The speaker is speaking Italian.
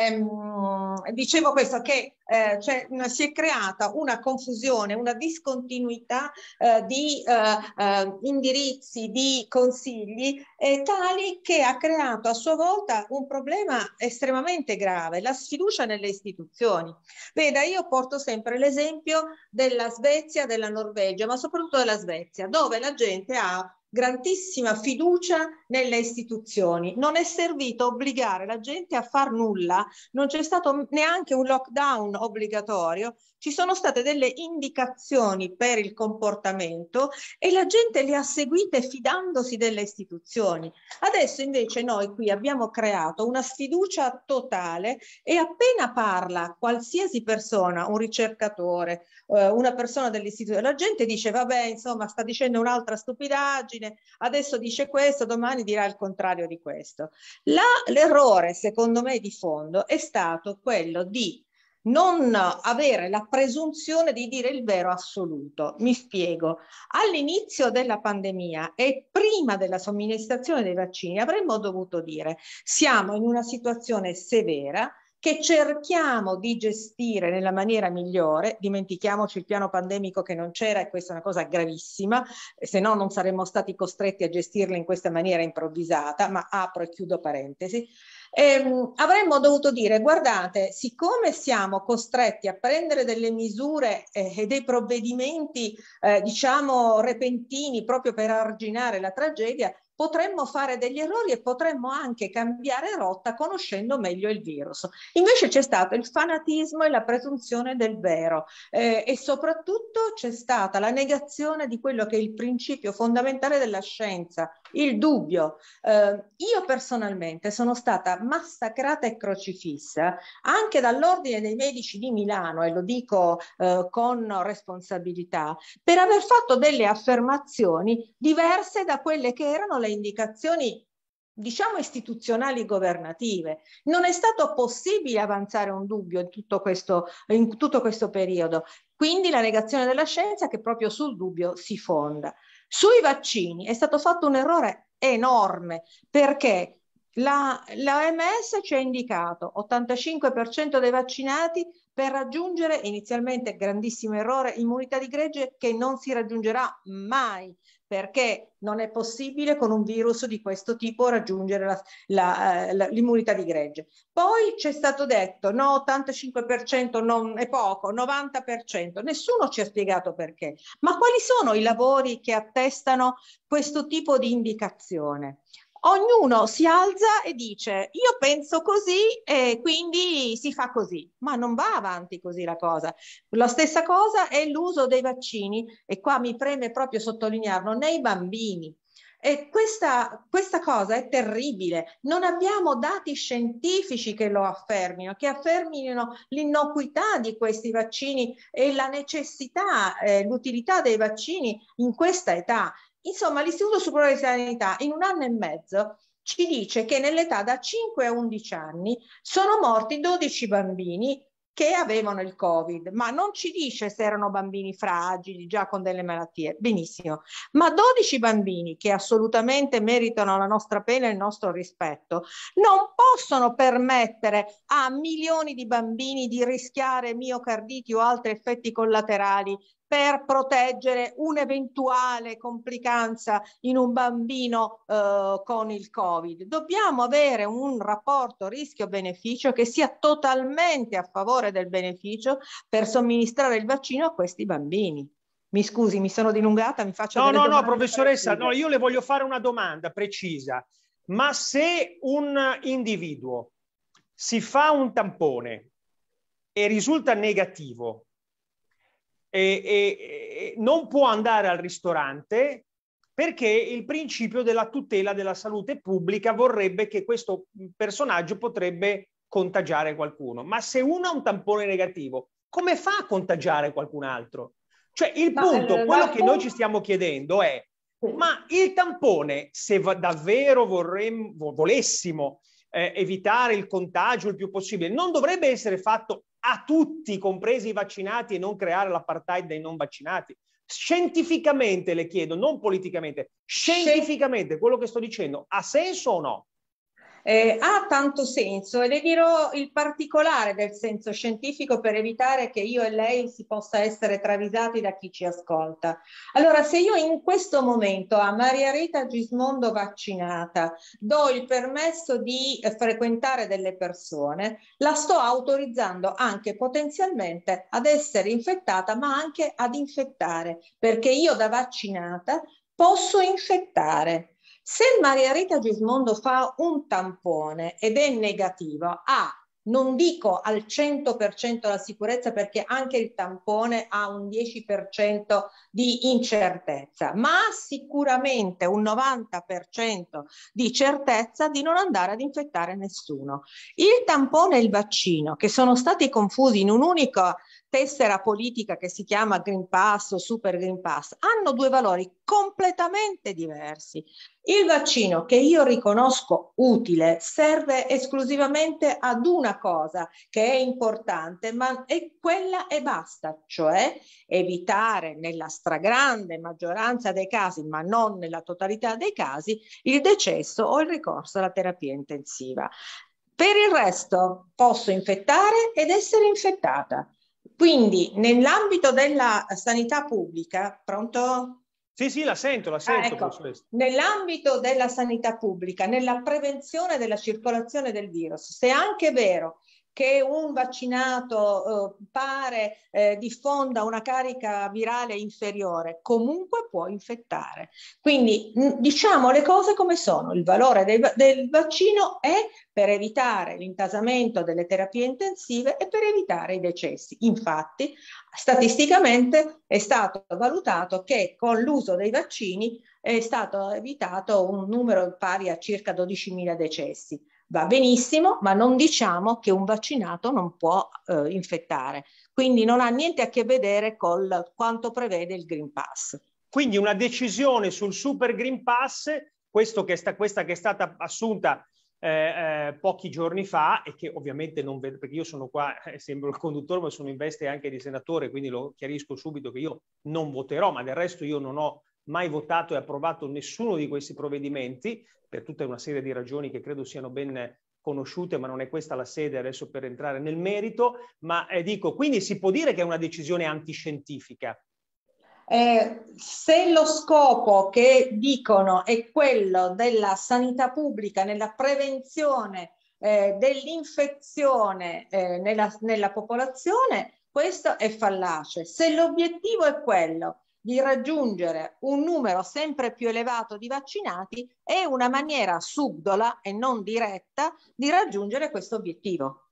ehm, dicevo questo, che eh, cioè, si è creata una confusione, una discontinuità eh, di eh, eh indirizzi, di consigli tali che ha creato a sua volta un problema estremamente grave, la sfiducia nelle istituzioni. Veda, io porto sempre l'esempio della Svezia, della Norvegia, ma soprattutto della Svezia, dove la gente ha grandissima fiducia nelle istituzioni. Non è servito obbligare la gente a far nulla, non c'è stato neanche un lockdown obbligatorio, ci sono state delle indicazioni per il comportamento e la gente le ha seguite fidandosi delle istituzioni. Adesso invece noi qui abbiamo creato una sfiducia totale e appena parla qualsiasi persona, un ricercatore, eh, una persona dell'istituto, la gente dice vabbè, insomma, sta dicendo un'altra stupidaggine pagine, adesso dice questo, domani dirà il contrario di questo. l'errore, secondo me, di fondo è stato quello di non avere la presunzione di dire il vero assoluto. Mi spiego. All'inizio della pandemia e prima della somministrazione dei vaccini avremmo dovuto dire siamo in una situazione severa, che cerchiamo di gestire nella maniera migliore, dimentichiamoci il piano pandemico che non c'era e questa è una cosa gravissima, eh, se no non saremmo stati costretti a gestirla in questa maniera improvvisata, ma apro e chiudo parentesi. Ehm, avremmo dovuto dire guardate siccome siamo costretti a prendere delle misure eh, e dei provvedimenti eh, diciamo repentini proprio per arginare la tragedia potremmo fare degli errori e potremmo anche cambiare rotta conoscendo meglio il virus. Invece c'è stato il fanatismo e la presunzione del vero eh, e soprattutto c'è stata la negazione di quello che è il principio fondamentale della scienza, il dubbio. Eh, io personalmente sono stata massacrata e crocifissa anche dall'Ordine dei Medici di Milano, e lo dico eh, con responsabilità, per aver fatto delle affermazioni diverse da quelle che erano le indicazioni diciamo istituzionali governative. Non è stato possibile avanzare un dubbio in tutto questo, in tutto questo periodo. Quindi la negazione della scienza che proprio sul dubbio si fonda. Sui vaccini è stato fatto un errore enorme perché la, la OMS ci ha indicato 85% dei vaccinati per raggiungere inizialmente grandissimo errore immunità di gregge che non si raggiungerà mai perché non è possibile con un virus di questo tipo raggiungere eh, l'immunità di gregge. Poi c'è stato detto no, 85% non è poco, 90%, nessuno ci ha spiegato perché. Ma quali sono i lavori che attestano questo tipo di indicazione? ognuno si alza e dice io penso così e quindi si fa così, ma non va avanti così la cosa. La stessa cosa è l'uso dei vaccini e qua mi preme proprio sottolinearlo nei bambini. E questa, questa cosa è terribile, non abbiamo dati scientifici che lo affermino, che affermino l'innocuità di questi vaccini e la necessità, eh, l'utilità dei vaccini in questa età. Insomma, l'Istituto Superiore di Sanità in un anno e mezzo ci dice che nell'età da 5 a 11 anni sono morti 12 bambini che avevano il Covid, ma non ci dice se erano bambini fragili, già con delle malattie. Benissimo. Ma 12 bambini che assolutamente meritano la nostra pena e il nostro rispetto, non possono permettere a milioni di bambini di rischiare miocarditi o altri effetti collaterali per proteggere un'eventuale complicanza in un bambino eh, con il Covid. Dobbiamo avere un rapporto rischio-beneficio che sia totalmente a favore del beneficio per somministrare il vaccino a questi bambini. Mi scusi, mi sono dilungata, mi faccio... No, no, no, professoressa, no, io le voglio fare una domanda precisa. Ma se un individuo si fa un tampone e risulta negativo, e, e, e non può andare al ristorante perché il principio della tutela della salute pubblica vorrebbe che questo personaggio potrebbe contagiare qualcuno. Ma se uno ha un tampone negativo, come fa a contagiare qualcun altro? Cioè il ma, punto, eh, quello che punto... noi ci stiamo chiedendo è, ma il tampone, se va- davvero vorremmo, volessimo eh, evitare il contagio il più possibile, non dovrebbe essere fatto a tutti, compresi i vaccinati, e non creare l'apartheid dei non vaccinati. Scientificamente le chiedo, non politicamente, scientificamente quello che sto dicendo ha senso o no? Eh, ha tanto senso e le dirò il particolare del senso scientifico per evitare che io e lei si possa essere travisati da chi ci ascolta. Allora, se io in questo momento a Maria Rita Gismondo vaccinata do il permesso di eh, frequentare delle persone, la sto autorizzando anche potenzialmente ad essere infettata, ma anche ad infettare, perché io da vaccinata posso infettare. Se Maria Rita Gismondo fa un tampone ed è negativo, ha non dico al 100% la sicurezza perché anche il tampone ha un 10% di incertezza, ma ha sicuramente un 90% di certezza di non andare ad infettare nessuno. Il tampone e il vaccino, che sono stati confusi in un un'unica tessera politica che si chiama Green Pass o Super Green Pass, hanno due valori completamente diversi. Il vaccino che io riconosco utile serve esclusivamente ad una cosa che è importante, ma è quella e basta, cioè evitare nella stragrande maggioranza dei casi, ma non nella totalità dei casi, il decesso o il ricorso alla terapia intensiva. Per il resto posso infettare ed essere infettata. Quindi nell'ambito della sanità pubblica, pronto? Sì, sì, la sento, la sento. Ah, ecco. Nell'ambito della sanità pubblica, nella prevenzione della circolazione del virus, se è anche vero che un vaccinato eh, pare eh, diffonda una carica virale inferiore, comunque può infettare. Quindi diciamo le cose come sono. Il valore del, del vaccino è per evitare l'intasamento delle terapie intensive e per evitare i decessi. Infatti, statisticamente è stato valutato che con l'uso dei vaccini è stato evitato un numero pari a circa 12.000 decessi va benissimo, ma non diciamo che un vaccinato non può eh, infettare. Quindi non ha niente a che vedere con quanto prevede il Green Pass. Quindi una decisione sul Super Green Pass, che sta, questa che è stata assunta eh, eh, pochi giorni fa e che ovviamente non vedo, perché io sono qua, eh, sembro il conduttore, ma sono in veste anche di senatore, quindi lo chiarisco subito che io non voterò, ma del resto io non ho mai votato e approvato nessuno di questi provvedimenti, per tutta una serie di ragioni che credo siano ben conosciute, ma non è questa la sede adesso per entrare nel merito, ma eh, dico, quindi si può dire che è una decisione antiscientifica. Eh, se lo scopo che dicono è quello della sanità pubblica nella prevenzione eh, dell'infezione eh, nella, nella popolazione, questo è fallace. Se l'obiettivo è quello di raggiungere un numero sempre più elevato di vaccinati è una maniera subdola e non diretta di raggiungere questo obiettivo.